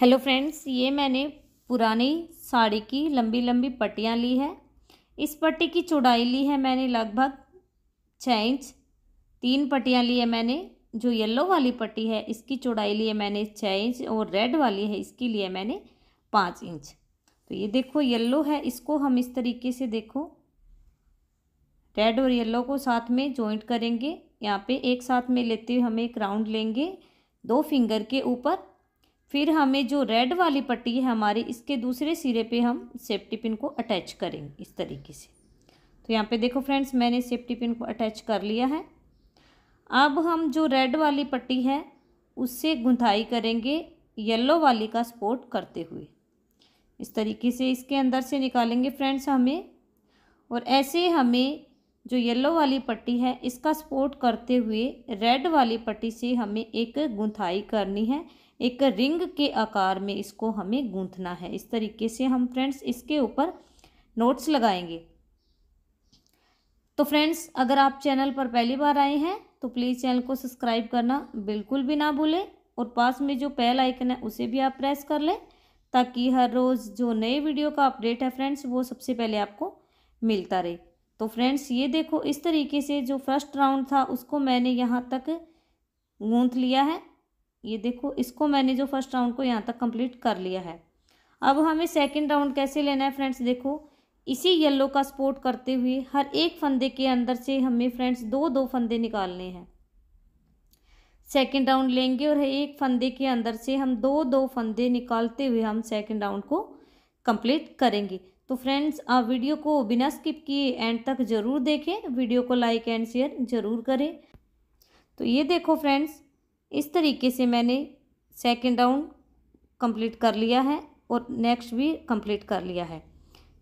hello friends ये मैंने पुरानी साड़ी की लंबी लंबी पट्टियाँ ली है इस पट्टी की चौड़ाई ली है मैंने लगभग छः इंच तीन पट्टियाँ ली है मैंने जो येलो वाली पट्टी है इसकी चौड़ाई ली है मैंने छः इंच और रेड वाली है ली लिए मैंने पाँच इंच तो ये देखो येलो है इसको हम इस तरीके से देखो रेड और येलो को साथ में जॉइंट करेंगे यहाँ पे एक साथ में लेते हुए हम एक राउंड लेंगे दो फिंगर के ऊपर फिर हमें जो रेड वाली पट्टी है हमारी इसके दूसरे सिरे पे हम सेफ्टी पिन को अटैच करेंगे इस तरीके से तो यहाँ पे देखो फ्रेंड्स मैंने सेफ्टी पिन को अटैच कर लिया है अब हम जो रेड वाली पट्टी है उससे गुंथाई करेंगे येलो वाली का सपोर्ट करते हुए इस तरीके से इसके अंदर से निकालेंगे फ्रेंड्स हमें और ऐसे हमें जो येलो वाली पट्टी है इसका सपोर्ट करते हुए रेड वाली पट्टी से हमें एक गुंथाई करनी है एक रिंग के आकार में इसको हमें गूंथना है इस तरीके से हम फ्रेंड्स इसके ऊपर नोट्स लगाएंगे तो फ्रेंड्स अगर आप चैनल पर पहली बार आए हैं तो प्लीज़ चैनल को सब्सक्राइब करना बिल्कुल भी ना भूलें और पास में जो पहल आइकन है उसे भी आप प्रेस कर लें ताकि हर रोज़ जो नए वीडियो का अपडेट है फ्रेंड्स वो सबसे पहले आपको मिलता रहे तो फ्रेंड्स ये देखो इस तरीके से जो फर्स्ट राउंड था उसको मैंने यहाँ तक गूंथ लिया है ये देखो इसको मैंने जो फर्स्ट राउंड को यहाँ तक कंप्लीट कर लिया है अब हमें सेकंड राउंड कैसे लेना है फ्रेंड्स देखो इसी येलो का सपोर्ट करते हुए हर एक फंदे के अंदर से हमें फ्रेंड्स दो दो फंदे निकालने हैं सेकंड राउंड लेंगे और एक फंदे के अंदर से हम दो दो फंदे निकालते हुए हम सेकेंड राउंड को कम्प्लीट करेंगे तो फ्रेंड्स आप वीडियो को बिना स्किप किए एंड तक ज़रूर देखें वीडियो को लाइक एंड शेयर ज़रूर करें तो ये देखो फ्रेंड्स इस तरीके से मैंने सेकेंड राउंड कंप्लीट कर लिया है और नेक्स्ट भी कंप्लीट कर लिया है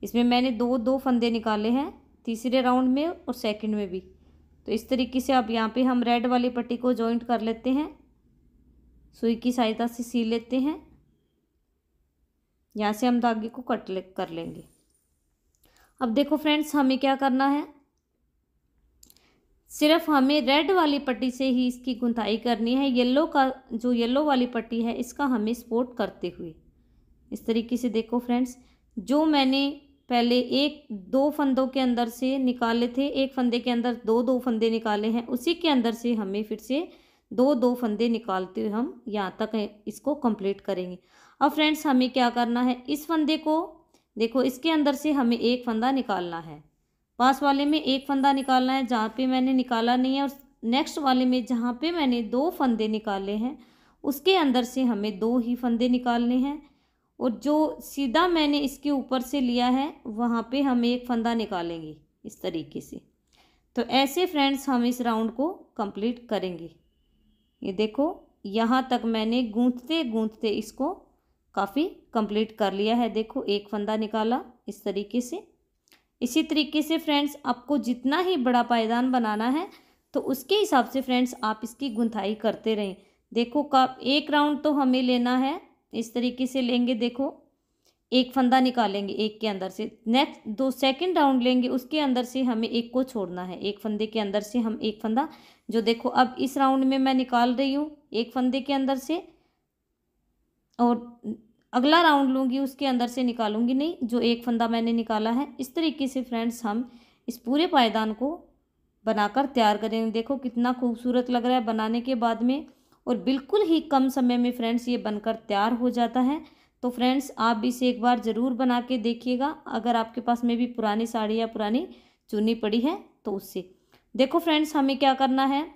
इसमें मैंने दो दो फंदे निकाले हैं तीसरे राउंड में और सेकंड में भी तो इस तरीके से अब यहाँ पे हम रेड वाली पट्टी को जॉइंट कर लेते हैं सुई की सहायता से सी लेते हैं यहाँ से हम धागे को कट ले कर लेंगे अब देखो फ्रेंड्स हमें क्या करना है सिर्फ हमें रेड वाली पट्टी से ही इसकी गुंथाई करनी है येलो का जो येलो वाली पट्टी है इसका हमें सपोर्ट करते हुए इस तरीके से देखो फ्रेंड्स जो मैंने पहले एक दो फंदों के अंदर से निकाले थे एक फंदे के अंदर दो दो फंदे निकाले हैं उसी के अंदर से हमें फिर से दो दो फंदे निकालते हुए हम यहाँ तक इसको कंप्लीट करेंगे अब फ्रेंड्स हमें क्या करना है इस फंदे को देखो इसके अंदर से हमें एक फंदा निकालना है पास वाले में एक फंदा निकालना है जहाँ पे मैंने निकाला नहीं है और नेक्स्ट वाले में जहाँ पे मैंने दो फंदे निकाले हैं उसके अंदर से हमें दो ही फंदे निकालने हैं और जो सीधा मैंने इसके ऊपर से लिया है वहाँ पे हम एक फंदा निकालेंगे इस तरीके से तो ऐसे फ्रेंड्स हम इस राउंड को कंप्लीट करेंगे ये देखो यहाँ तक मैंने गूँथते गूँथते इसको काफ़ी कंप्लीट कर लिया है देखो एक फंदा निकाला इस तरीके से इसी तरीके से फ्रेंड्स आपको जितना ही बड़ा पायदान बनाना है तो उसके हिसाब से फ्रेंड्स आप इसकी गुंथाई करते रहें देखो का एक राउंड तो हमें लेना है इस तरीके से लेंगे देखो एक फंदा निकालेंगे एक के अंदर से नेक्स्ट दो सेकंड राउंड लेंगे उसके अंदर से हमें एक को छोड़ना है एक फंदे के अंदर से हम एक फंदा जो देखो अब इस राउंड में मैं निकाल रही हूँ एक फंदे के अंदर से और अगला राउंड लूँगी उसके अंदर से निकालूंगी नहीं जो एक फंदा मैंने निकाला है इस तरीके से फ्रेंड्स हम इस पूरे पायदान को बनाकर तैयार करेंगे देखो कितना खूबसूरत लग रहा है बनाने के बाद में और बिल्कुल ही कम समय में फ्रेंड्स ये बनकर तैयार हो जाता है तो फ्रेंड्स आप भी इसे एक बार ज़रूर बना के देखिएगा अगर आपके पास में भी पुरानी साड़ी या पुरानी चुनी पड़ी है तो उससे देखो फ्रेंड्स हमें क्या करना है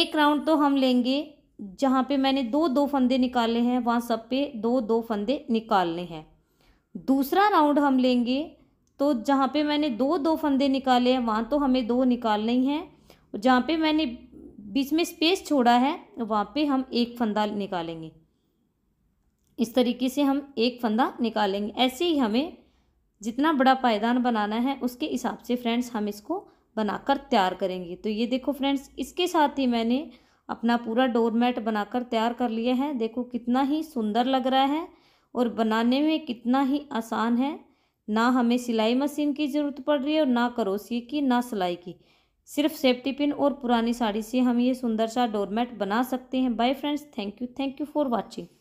एक राउंड तो हम लेंगे जहाँ पे मैंने दो दो फंदे निकाले हैं वहाँ सब पे दो दो फंदे निकालने हैं दूसरा राउंड हम लेंगे तो जहाँ पे मैंने दो दो फंदे निकाले हैं वहाँ तो हमें दो निकालने ही हैं जहाँ पे मैंने बीच में स्पेस छोड़ा है वहाँ पे हम एक फंदा निकालेंगे इस तरीके से हम एक फंदा निकालेंगे ऐसे ही हमें जितना बड़ा पायदान बनाना है उसके हिसाब से फ्रेंड्स हम इसको बनाकर तैयार करेंगे तो ये देखो फ्रेंड्स इसके साथ ही मैंने अपना पूरा डोर मैट बनाकर तैयार कर लिए हैं देखो कितना ही सुंदर लग रहा है और बनाने में कितना ही आसान है ना हमें सिलाई मशीन की ज़रूरत पड़ रही है और ना करोसी की ना सिलाई की सिर्फ सेफ्टी पिन और पुरानी साड़ी से हम ये सुंदर सा डोरमेट बना सकते हैं bye friends thank you thank you for watching